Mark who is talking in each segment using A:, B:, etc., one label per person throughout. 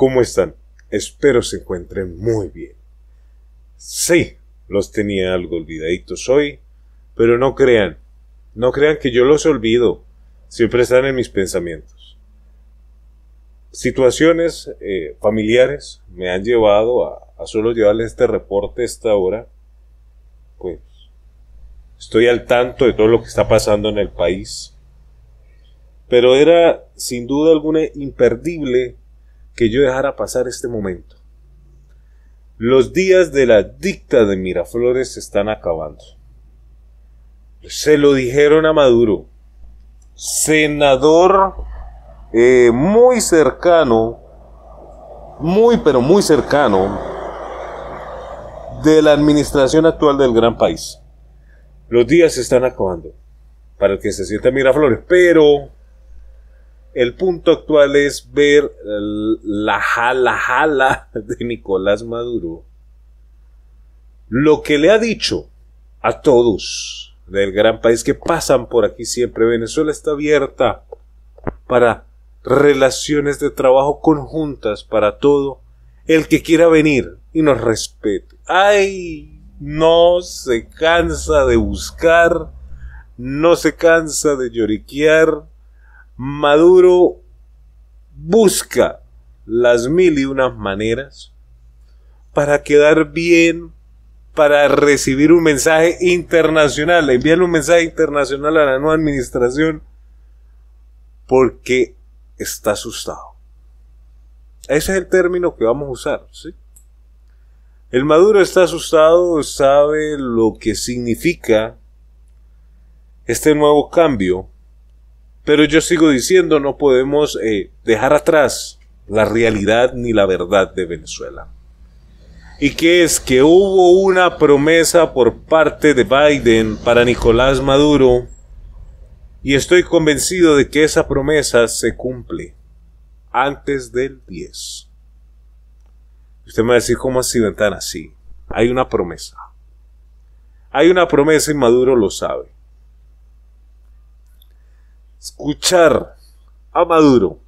A: ¿Cómo están? Espero se encuentren muy bien. Sí, los tenía algo olvidaditos hoy, pero no crean, no crean que yo los olvido, siempre están en mis pensamientos. Situaciones eh, familiares me han llevado a, a solo llevarles este reporte a esta hora, pues estoy al tanto de todo lo que está pasando en el país, pero era sin duda alguna imperdible que yo dejara pasar este momento. Los días de la dicta de Miraflores se están acabando. Se lo dijeron a Maduro, senador eh, muy cercano, muy pero muy cercano de la administración actual del gran país. Los días se están acabando para el que se sienta Miraflores, pero el punto actual es ver la jala jala de Nicolás Maduro. Lo que le ha dicho a todos del gran país que pasan por aquí siempre, Venezuela está abierta para relaciones de trabajo conjuntas para todo el que quiera venir y nos respete. Ay, no se cansa de buscar, no se cansa de lloriquear, Maduro busca las mil y unas maneras para quedar bien, para recibir un mensaje internacional, enviarle un mensaje internacional a la nueva administración, porque está asustado. Ese es el término que vamos a usar, El Maduro está asustado, sabe lo que significa este nuevo cambio pero yo sigo diciendo, no podemos eh, dejar atrás la realidad ni la verdad de Venezuela. Y que es que hubo una promesa por parte de Biden para Nicolás Maduro y estoy convencido de que esa promesa se cumple antes del 10. Usted me va a decir, ¿cómo así, ventana? así? hay una promesa. Hay una promesa y Maduro lo sabe escuchar a Maduro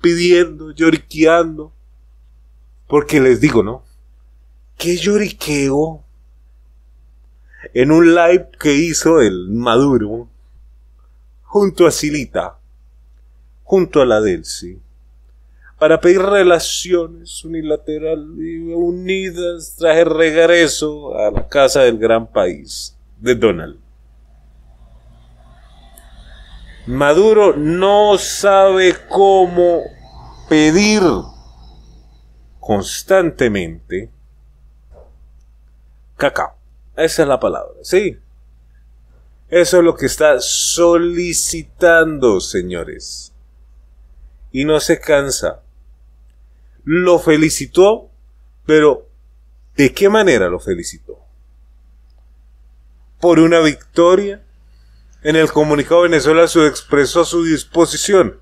A: pidiendo, lloriqueando, porque les digo, ¿no? ¿Qué lloriqueo? En un live que hizo el Maduro, junto a Silita, junto a la Delsi, para pedir relaciones unilaterales y unidas, traje regreso a la casa del gran país de Donald. Maduro no sabe cómo pedir constantemente cacao. Esa es la palabra, ¿sí? Eso es lo que está solicitando, señores. Y no se cansa. Lo felicitó, pero ¿de qué manera lo felicitó? ¿Por una victoria? En el comunicado Venezuela se expresó su disposición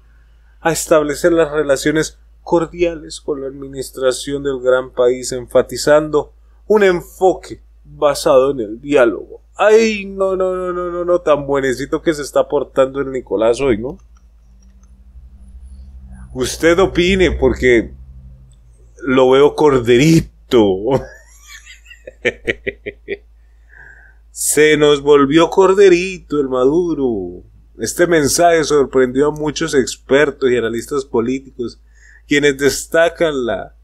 A: a establecer las relaciones cordiales con la administración del gran país, enfatizando un enfoque basado en el diálogo. Ay, no, no, no, no, no, no, tan buenecito que se está portando el Nicolás hoy, ¿no? Usted opine, porque lo veo corderito. Se nos volvió corderito el Maduro. Este mensaje sorprendió a muchos expertos y analistas políticos, quienes destacan la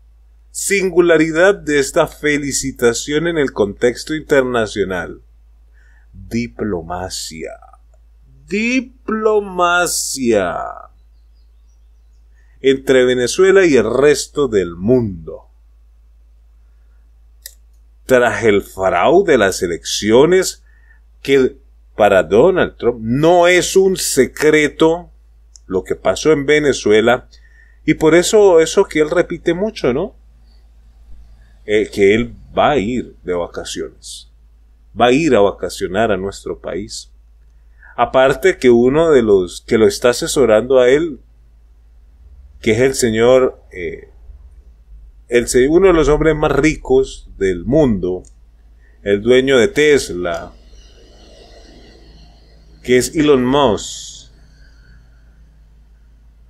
A: singularidad de esta felicitación en el contexto internacional. Diplomacia. Diplomacia. Entre Venezuela y el resto del mundo tras el fraude de las elecciones que para Donald Trump no es un secreto lo que pasó en Venezuela y por eso eso que él repite mucho, ¿no? Eh, que él va a ir de vacaciones, va a ir a vacacionar a nuestro país. Aparte que uno de los que lo está asesorando a él, que es el señor eh, el, uno de los hombres más ricos del mundo, el dueño de Tesla, que es Elon Musk,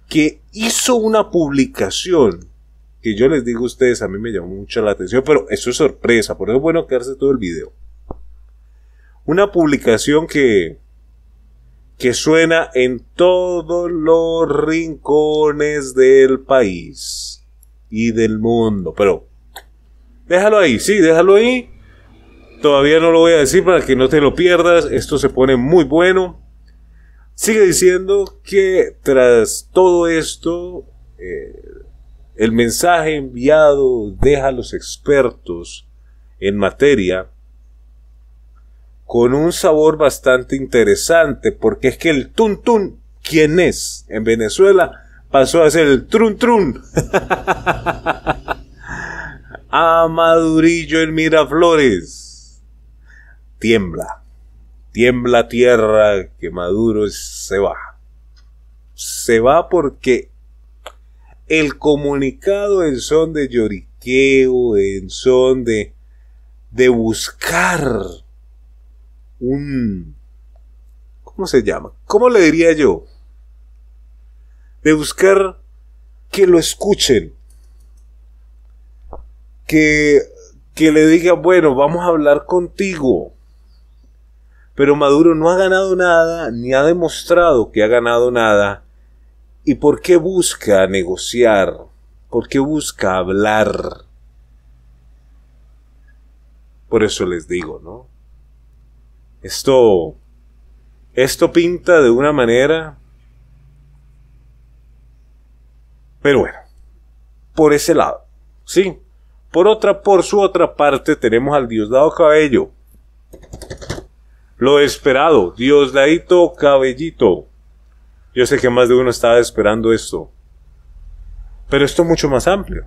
A: que hizo una publicación que yo les digo a ustedes, a mí me llamó mucho la atención, pero eso es sorpresa, por eso es bueno quedarse todo el video. Una publicación que, que suena en todos los rincones del país y del mundo. Pero déjalo ahí, sí, déjalo ahí. Todavía no lo voy a decir para que no te lo pierdas. Esto se pone muy bueno. Sigue diciendo que tras todo esto, eh, el mensaje enviado deja a los expertos en materia con un sabor bastante interesante, porque es que el tuntún, quien es en Venezuela, pasó a ser el trun trun. madurillo en Miraflores. Tiembla, tiembla tierra que Maduro se va. Se va porque el comunicado en son de lloriqueo, en son de, de buscar un... ¿Cómo se llama? ¿Cómo le diría yo? de buscar que lo escuchen, que, que le digan, bueno, vamos a hablar contigo. Pero Maduro no ha ganado nada, ni ha demostrado que ha ganado nada. ¿Y por qué busca negociar? ¿Por qué busca hablar? Por eso les digo, ¿no? Esto, esto pinta de una manera Pero bueno, por ese lado, sí. Por otra, por su otra parte, tenemos al Diosdado Cabello. Lo esperado, Diosdadito Cabellito. Yo sé que más de uno estaba esperando esto. Pero esto es mucho más amplio.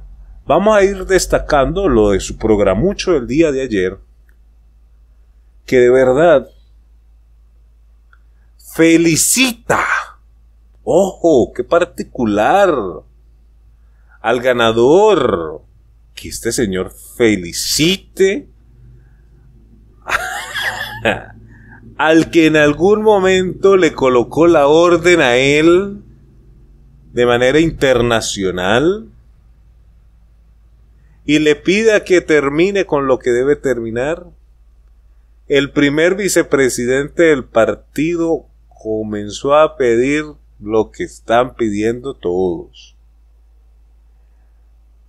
A: Vamos a ir destacando lo de su mucho del día de ayer. Que de verdad felicita. Ojo, qué particular al ganador. Que este señor felicite al que en algún momento le colocó la orden a él de manera internacional y le pida que termine con lo que debe terminar. El primer vicepresidente del partido comenzó a pedir lo que están pidiendo todos.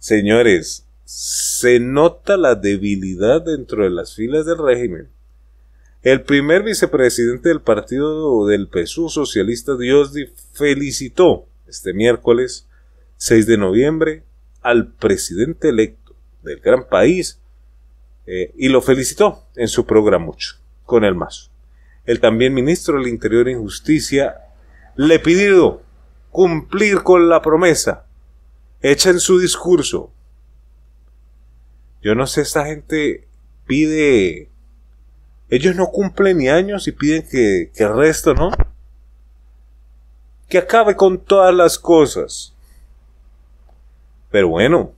A: Señores, se nota la debilidad dentro de las filas del régimen. El primer vicepresidente del partido del PSU socialista Diosdi felicitó este miércoles 6 de noviembre al presidente electo del gran país eh, y lo felicitó en su programa mucho, con el mazo. El también ministro del Interior y Justicia le pidió cumplir con la promesa en su discurso. Yo no sé, esta gente pide... Ellos no cumplen ni años y piden que, que el resto, ¿no? Que acabe con todas las cosas. Pero bueno,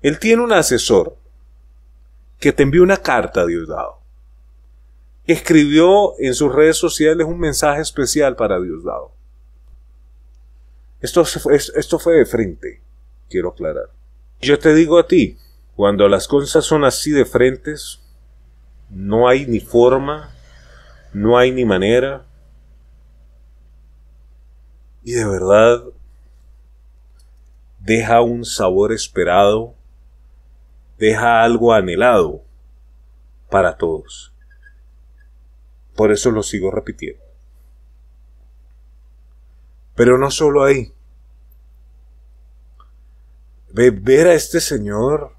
A: él tiene un asesor que te envió una carta, a Diosdado. escribió en sus redes sociales un mensaje especial para Diosdado. Esto, fue, esto fue de frente, quiero aclarar. Yo te digo a ti, cuando las cosas son así de frentes, no hay ni forma, no hay ni manera. Y de verdad, deja un sabor esperado, deja algo anhelado para todos. Por eso lo sigo repitiendo. Pero no solo ahí. Ver a este señor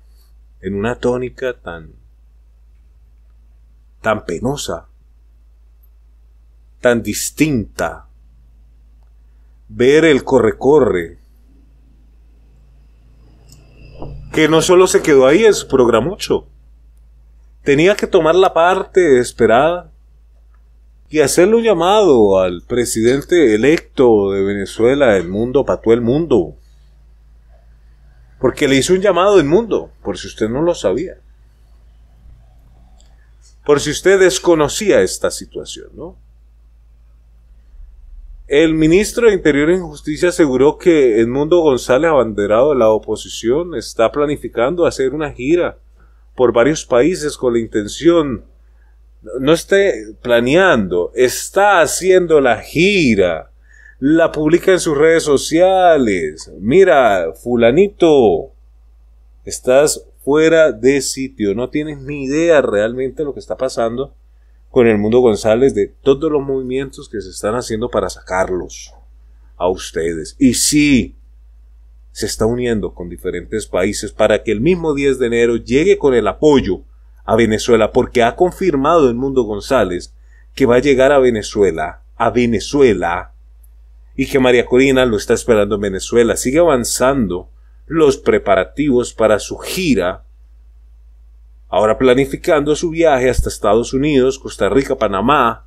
A: en una tónica tan, tan penosa, tan distinta. Ver el corre-corre. Que no solo se quedó ahí, es programa Tenía que tomar la parte esperada y hacerle un llamado al presidente electo de Venezuela, el mundo para todo el mundo. Porque le hizo un llamado el mundo, por si usted no lo sabía. Por si usted desconocía esta situación, ¿no? El ministro de Interior y Justicia aseguró que El Mundo González, abanderado de la oposición, está planificando hacer una gira por varios países con la intención no esté planeando, está haciendo la gira, la publica en sus redes sociales. Mira, fulanito, estás fuera de sitio, no tienes ni idea realmente lo que está pasando con el mundo González, de todos los movimientos que se están haciendo para sacarlos a ustedes. Y sí, se está uniendo con diferentes países para que el mismo 10 de enero llegue con el apoyo a Venezuela, porque ha confirmado el mundo González que va a llegar a Venezuela, a Venezuela, y que María Corina lo está esperando en Venezuela. Sigue avanzando los preparativos para su gira, ahora planificando su viaje hasta Estados Unidos, Costa Rica, Panamá,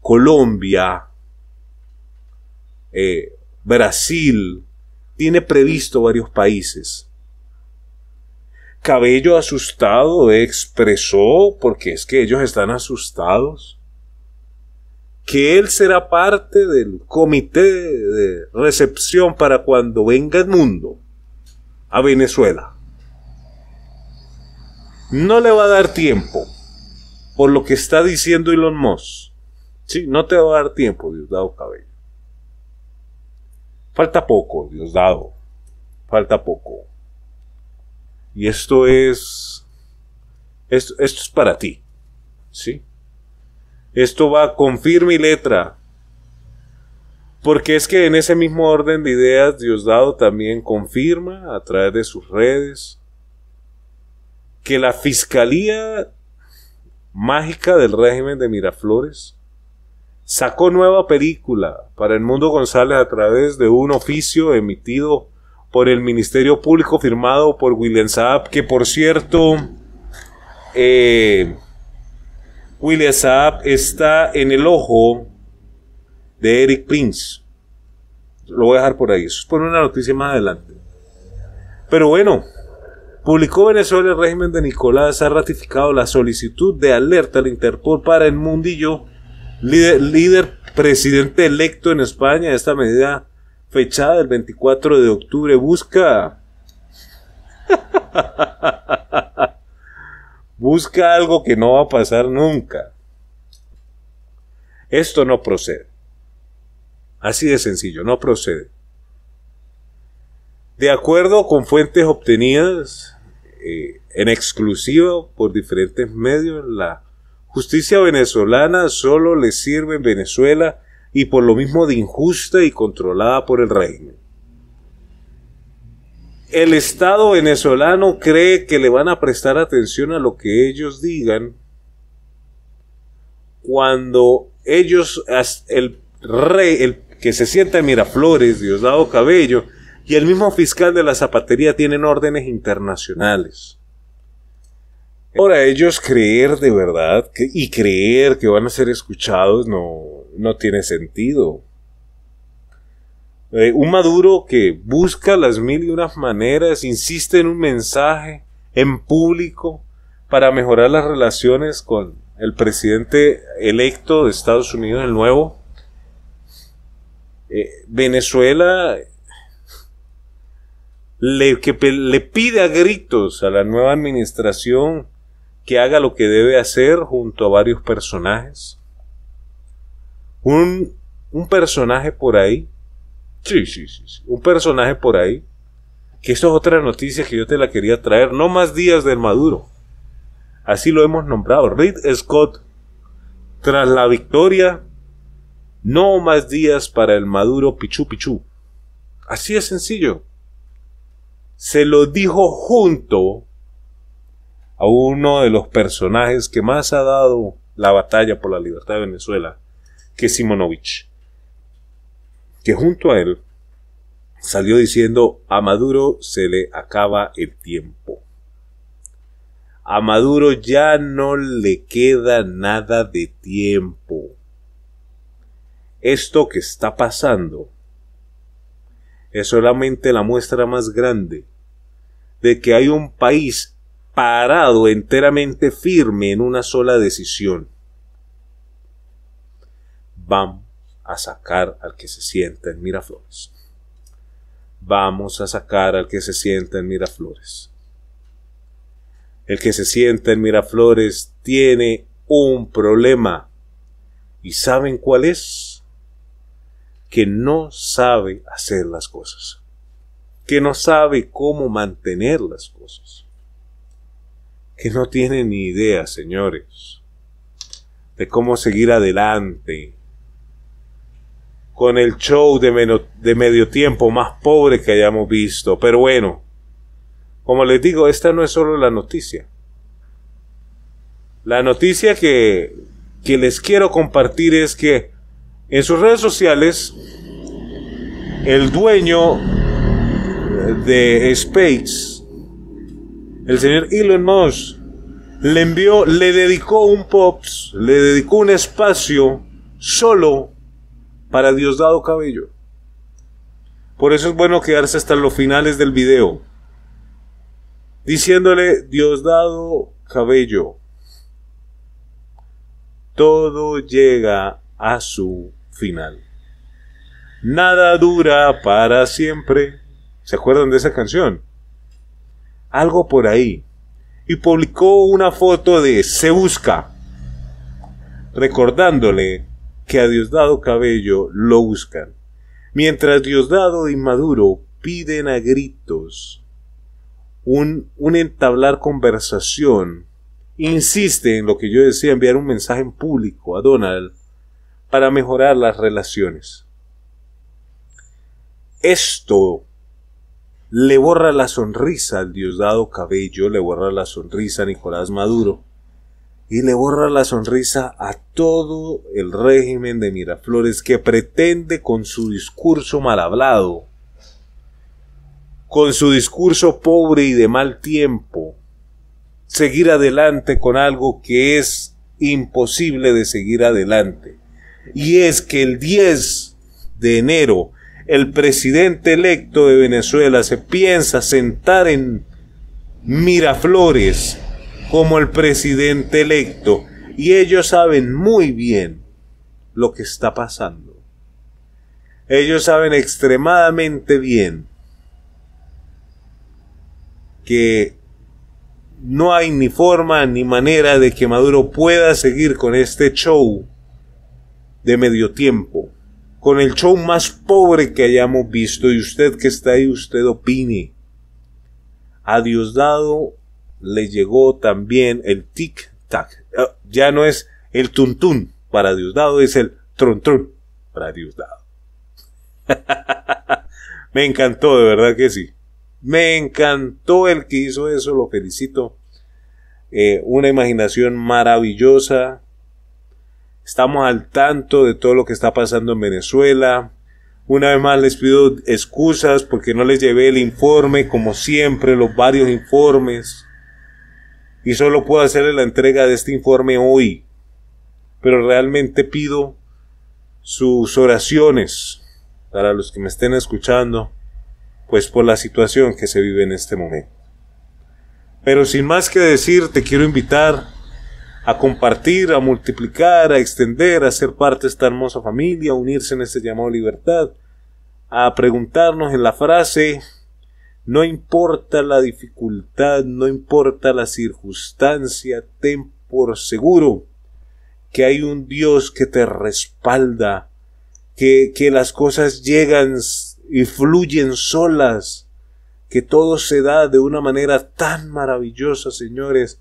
A: Colombia, eh, Brasil, tiene previsto varios países. Cabello asustado expresó, porque es que ellos están asustados, que él será parte del comité de recepción para cuando venga el mundo a Venezuela. No le va a dar tiempo por lo que está diciendo Elon Musk. Sí, no te va a dar tiempo, Diosdado Cabello. Falta poco, Diosdado. Falta poco. Y esto es, esto, es para ti, ¿sí? Esto va con firme y letra. Porque es que en ese mismo orden de ideas, Diosdado también confirma a través de sus redes que la Fiscalía Mágica del régimen de Miraflores sacó nueva película para el mundo González a través de un oficio emitido por el Ministerio Público firmado por William Saab, que por cierto, eh, William Saab está en el ojo de Eric Prince. Lo voy a dejar por ahí, eso es por una noticia más adelante. Pero bueno, publicó Venezuela el régimen de Nicolás ha ratificado la solicitud de alerta al Interpol para el mundillo líder presidente electo en España. Esta medida fechada del 24 de octubre, busca... busca algo que no va a pasar nunca. Esto no procede. Así de sencillo, no procede. De acuerdo con fuentes obtenidas eh, en exclusiva por diferentes medios, la justicia venezolana solo le sirve en Venezuela y por lo mismo de injusta y controlada por el régimen. El Estado venezolano cree que le van a prestar atención a lo que ellos digan cuando ellos, el rey, el que se sienta en Miraflores, Diosdado Cabello, y el mismo fiscal de la zapatería tienen órdenes internacionales. Ahora ellos creer de verdad y creer que van a ser escuchados, no, no tiene sentido. Eh, un Maduro que busca las mil y unas maneras, insiste en un mensaje en público para mejorar las relaciones con el presidente electo de Estados Unidos, el nuevo. Eh, Venezuela le, que le pide a gritos a la nueva administración que haga lo que debe hacer junto a varios personajes. Un, personaje por ahí. Sí, sí, sí, Un personaje por ahí. Que esto es otra noticia que yo te la quería traer. No más días del Maduro. Así lo hemos nombrado. Reed Scott. Tras la victoria. No más días para el Maduro Pichu Pichu. Así es sencillo. Se lo dijo junto a uno de los personajes que más ha dado la batalla por la libertad de Venezuela, que Simonovich, que junto a él salió diciendo a Maduro se le acaba el tiempo. A Maduro ya no le queda nada de tiempo. Esto que está pasando es solamente la muestra más grande de que hay un país parado enteramente firme en una sola decisión. Vamos a sacar al que se sienta en Miraflores. Vamos a sacar al que se sienta en Miraflores. El que se sienta en Miraflores tiene un problema. ¿Y saben cuál es? Que no sabe hacer las cosas. Que no sabe cómo mantener las cosas. Que no tiene ni idea, señores, de cómo seguir adelante con el show de, medio, de medio tiempo más pobre que hayamos visto. Pero bueno, como les digo, esta no es solo la noticia. La noticia que, les quiero compartir es que en sus redes sociales el dueño de Space, el señor Elon Musk, le envió, le dedicó un pops, le dedicó un espacio solo para Diosdado Cabello. Por eso es bueno quedarse hasta los finales del video. Diciéndole, Diosdado Cabello, todo llega a su final. Nada dura para siempre. ¿Se acuerdan de esa canción? Algo por ahí. Y publicó una foto de Se Busca, recordándole que a Diosdado Cabello lo buscan, mientras Diosdado y Maduro piden a gritos un, entablar conversación, insiste en lo que yo decía, enviar un mensaje en público a Donald para mejorar las relaciones. Esto le borra la sonrisa al Diosdado Cabello, le borra la sonrisa a Nicolás Maduro y le borra la sonrisa a todo el régimen de Miraflores que pretende con su discurso mal hablado, con su discurso pobre y de mal tiempo, seguir adelante con algo que es imposible de seguir adelante. Y es que el 10 de enero el presidente electo de Venezuela se piensa sentar en Miraflores como el presidente electo y ellos saben muy bien lo que está pasando. Ellos saben extremadamente bien que no hay ni forma ni manera de que Maduro pueda seguir con este show de medio tiempo, con el show más pobre que hayamos visto y usted que está ahí, usted opine. A dado le llegó también el tic-tac. Ah, ya no es el tuntún para Diosdado, es el trun para Diosdado. Me encantó, de verdad que sí. Me encantó el que hizo eso, lo felicito. Eh, una imaginación maravillosa. Estamos al tanto de todo lo que está pasando en Venezuela. Una vez más les pido excusas porque no les llevé el informe, como siempre, los varios informes y solo puedo hacerle la entrega de este informe hoy. Pero realmente pido sus oraciones para los que me estén escuchando, pues por la situación que se vive en este momento. Pero sin más que decir, te quiero invitar a compartir, a multiplicar, a extender, a ser parte de esta hermosa familia, a unirse en este llamado libertad, a preguntarnos en la frase no importa la dificultad, no importa la circunstancia, ten por seguro que hay un Dios que te respalda, que, que las cosas llegan y fluyen solas, que todo se da de una manera tan maravillosa, señores,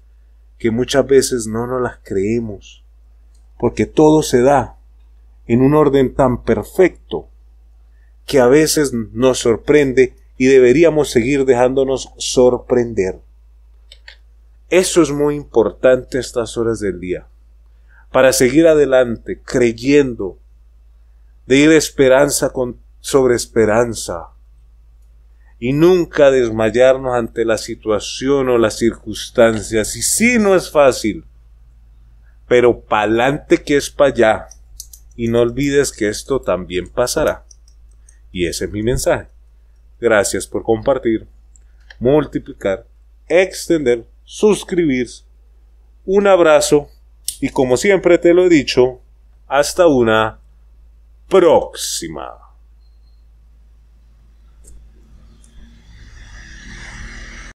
A: que muchas veces no nos las creemos, porque todo se da en un orden tan perfecto que a veces nos sorprende y deberíamos seguir dejándonos sorprender. Eso es muy importante estas horas del día, para seguir adelante creyendo, de ir esperanza sobre esperanza, y nunca desmayarnos ante la situación o las circunstancias, y sí no es fácil, pero pa'lante que es para allá, y no olvides que esto también pasará. Y ese es mi mensaje. Gracias por compartir, multiplicar, extender, suscribirse. Un abrazo y como siempre te lo he dicho, hasta una próxima.